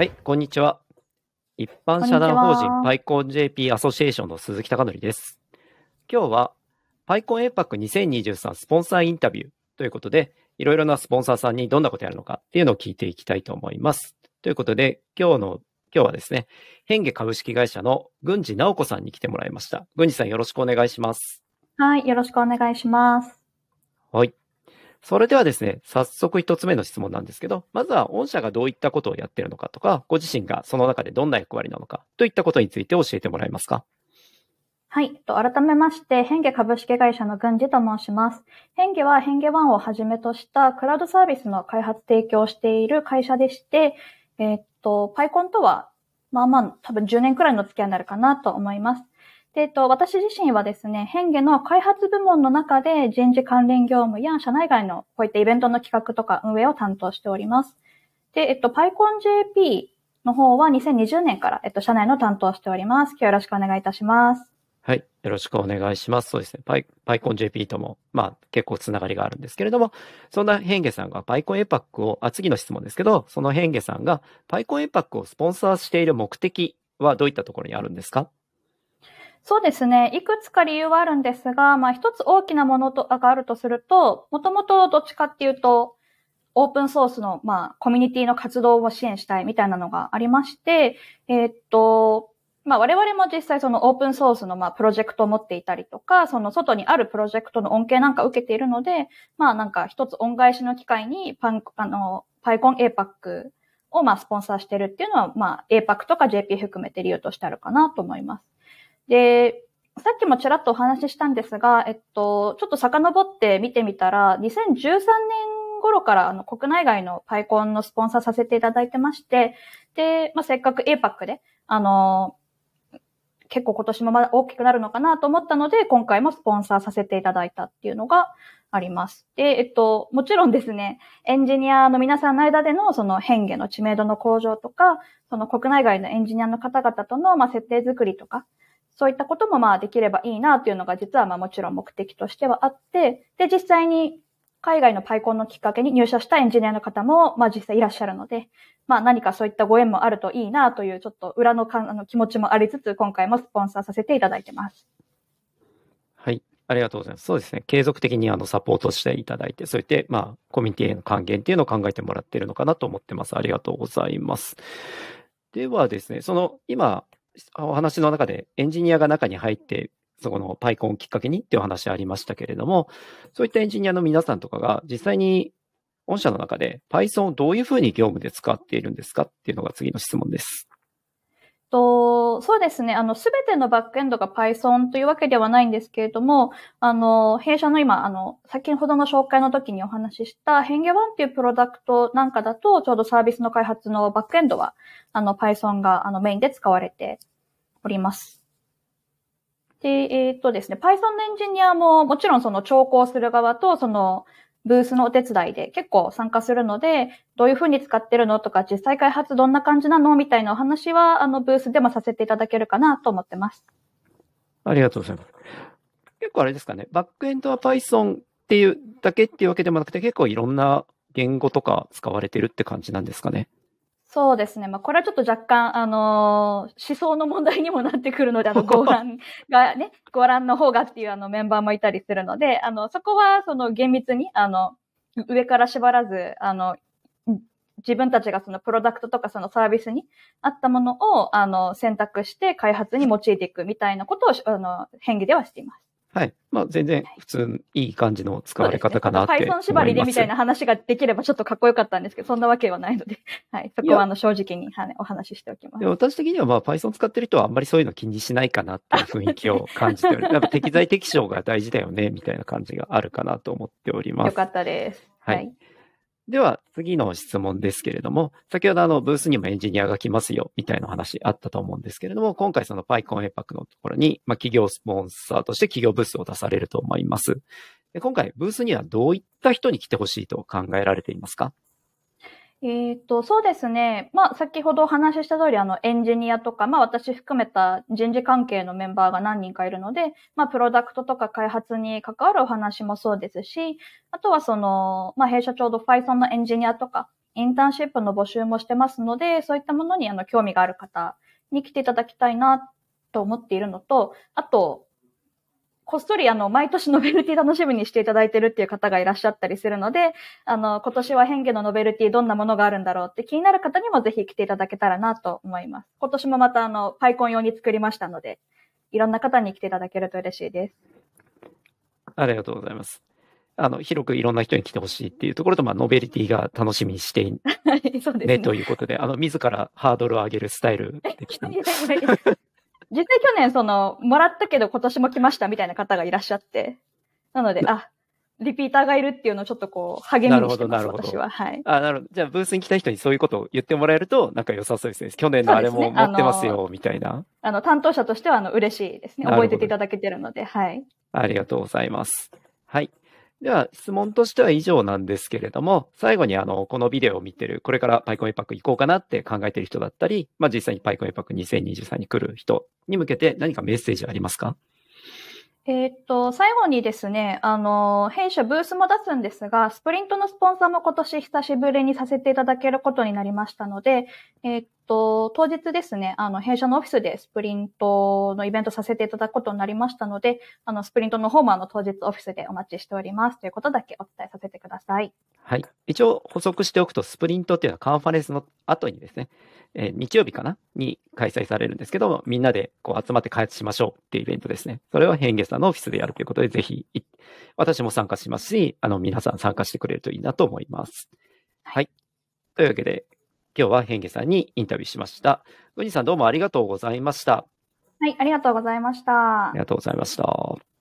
はい、こんにちは。一般社団法人パイコン JP アソシエーションの鈴木貴則です。今日はパイコンエパック2023スポンサーインタビューということで、いろいろなスポンサーさんにどんなことやるのかっていうのを聞いていきたいと思います。ということで、今日の今日はですね、変化株式会社の郡司直子さんに来てもらいました。郡司さんよろしくお願いします。はい、よろしくお願いします。はい。それではですね、早速一つ目の質問なんですけど、まずは御社がどういったことをやってるのかとか、ご自身がその中でどんな役割なのかといったことについて教えてもらえますかはい。改めまして、変化株式会社の郡司と申します。変化は変化ンをはじめとしたクラウドサービスの開発提供している会社でして、えー、っと、パイコンとは、まあまあ、多分10年くらいの付き合いになるかなと思います。で、えっと、私自身はですね、変化の開発部門の中で人事関連業務や社内外のこういったイベントの企画とか運営を担当しております。で、えっと、PyConJP の方は2020年から、えっと、社内の担当しております。今日よろしくお願いいたします。はい。よろしくお願いします。そうですね。PyConJP とも、まあ、結構つながりがあるんですけれども、そんなヘンゲさんが PyCon a パックを、あ、次の質問ですけど、そのヘンゲさんが PyCon a パックをスポンサーしている目的はどういったところにあるんですかそうですね。いくつか理由はあるんですが、まあ一つ大きなものとがあるとすると、もともとどっちかっていうと、オープンソースの、まあ、コミュニティの活動を支援したいみたいなのがありまして、えー、っと、まあ、我々も実際そのオープンソースの、まあ、プロジェクトを持っていたりとか、その外にあるプロジェクトの恩恵なんか受けているので、まあ、なんか一つ恩返しの機会に、パン、あの、パイコン APAC を、まあ、スポンサーしてるっていうのは、まあ、APAC とか JP 含めて理由としてあるかなと思います。で、さっきもちらっとお話ししたんですが、えっと、ちょっと遡って見てみたら、2013年頃からあの国内外のパイコンのスポンサーさせていただいてまして、で、まあ、せっかく APAC で、あの結構今年もまだ大きくなるのかなと思ったので、今回もスポンサーさせていただいたっていうのがあります。で、えっと、もちろんですね、エンジニアの皆さんの間でのその変化の知名度の向上とか、その国内外のエンジニアの方々との、まあ、設定作りとか、そういったこともまあできればいいなというのが実はまあもちろん目的としてはあって、で、実際に海外のパイコンのきっかけに入社したエンジニアの方も、まあ実際いらっしゃるので、まあ何かそういったご縁もあるといいなというちょっと裏のあの気持ちもありつつ、今回もスポンサーさせていただいてます。はい。ありがとうございます。そうですね。継続的にあのサポートしていただいて、そういって、まあ、コミュニティへの還元っていうのを考えてもらっているのかなと思ってます。ありがとうございます。ではですね、その今、お話の中でエンジニアが中に入って、そこの PyCon をきっかけにっていう話ありましたけれども、そういったエンジニアの皆さんとかが実際に御社の中で Python をどういうふうに業務で使っているんですかっていうのが次の質問です。と、そうですね。あの、すべてのバックエンドが Python というわけではないんですけれども、あの、弊社の今、あの、先ほどの紹介の時にお話しした、変化ンっていうプロダクトなんかだと、ちょうどサービスの開発のバックエンドは、あの、Python が、あの、メインで使われております。で、えー、っとですね、Python のエンジニアももちろんその調校する側と、そのブースのお手伝いで結構参加するので、どういうふうに使ってるのとか、実際開発どんな感じなのみたいなお話は、あの、ブースでもさせていただけるかなと思ってます。ありがとうございます。結構あれですかね、バックエンドは Python っていうだけっていうわけでもなくて、結構いろんな言語とか使われてるって感じなんですかね。そうですね。まあ、これはちょっと若干、あのー、思想の問題にもなってくるので、あの、ご覧がね、ご覧の方がっていうあのメンバーもいたりするので、あの、そこは、その厳密に、あの、上から縛らず、あの、自分たちがそのプロダクトとかそのサービスに合ったものを、あの、選択して開発に用いていくみたいなことを、あの、変義ではしています。はい。まあ、全然普通、いい感じの使われ方かなって、ね、Python 縛りでみたいな話ができればちょっとかっこよかったんですけど、そんなわけはないので、はい。そこはあの正直には、ね、お話ししておきます。私的にはまあ Python 使ってる人はあんまりそういうの気にしないかなっていう雰囲気を感じており、やっぱ適材適所が大事だよね、みたいな感じがあるかなと思っております。よかったです。はい、はいでは、次の質問ですけれども、先ほどあの、ブースにもエンジニアが来ますよ、みたいな話あったと思うんですけれども、今回その PyCon エ p ックのところに、まあ、企業スポンサーとして企業ブースを出されると思います。で今回、ブースにはどういった人に来てほしいと考えられていますかえっ、と、そうですね。まあ、先ほどお話しした通り、あの、エンジニアとか、まあ、私含めた人事関係のメンバーが何人かいるので、まあ、プロダクトとか開発に関わるお話もそうですし、あとはその、まあ、弊社ちょうど Python のエンジニアとか、インターンシップの募集もしてますので、そういったものに、あの、興味がある方に来ていただきたいな、と思っているのと、あと、こっそりあの、毎年ノベルティ楽しみにしていただいてるっていう方がいらっしゃったりするので、あの、今年は変化のノベルティどんなものがあるんだろうって気になる方にもぜひ来ていただけたらなと思います。今年もまたあの、パイコン用に作りましたので、いろんな方に来ていただけると嬉しいです。ありがとうございます。あの、広くいろんな人に来てほしいっていうところと、まあ、ノベリティが楽しみにして ね、ねということで、あの、自らハードルを上げるスタイルで来た。実際去年、その、もらったけど今年も来ましたみたいな方がいらっしゃって、なので、あ、リピーターがいるっていうのをちょっとこう、励みにしてます、私は。はい。あ、なるほど。じゃあ、ブースに来た人にそういうことを言ってもらえると、なんか良さそうですね。去年のあれも持ってますよ、すね、みたいな。あの、担当者としては、あの、嬉しいですね。覚えてていただけてるので、はい。ありがとうございます。はい。では、質問としては以上なんですけれども、最後にあの、このビデオを見てる、これから PyCon パック行こうかなって考えてる人だったり、まあ、実際に PyCon パック2023に来る人に向けて何かメッセージありますかえー、っと、最後にですね、あの、弊社ブースも出すんですが、スプリントのスポンサーも今年久しぶりにさせていただけることになりましたので、えー、っと、当日ですね、あの、弊社のオフィスでスプリントのイベントさせていただくことになりましたので、あの、スプリントの方もあの、当日オフィスでお待ちしておりますということだけお伝えさせてください。はい。一応補足しておくと、スプリントっていうのはカンファレンスの後にですね、えー、日曜日かなに開催されるんですけどみんなでこう集まって開発しましょうっていうイベントですね。それは変化さんのオフィスでやるということで、ぜひ、私も参加しますし、あの、皆さん参加してくれるといいなと思います。はい、はいというわけで、今日はヘンゲさんにインタビューしました。ウニさんどうもありがとうございました。はい、ありがとうございました。ありがとうございました。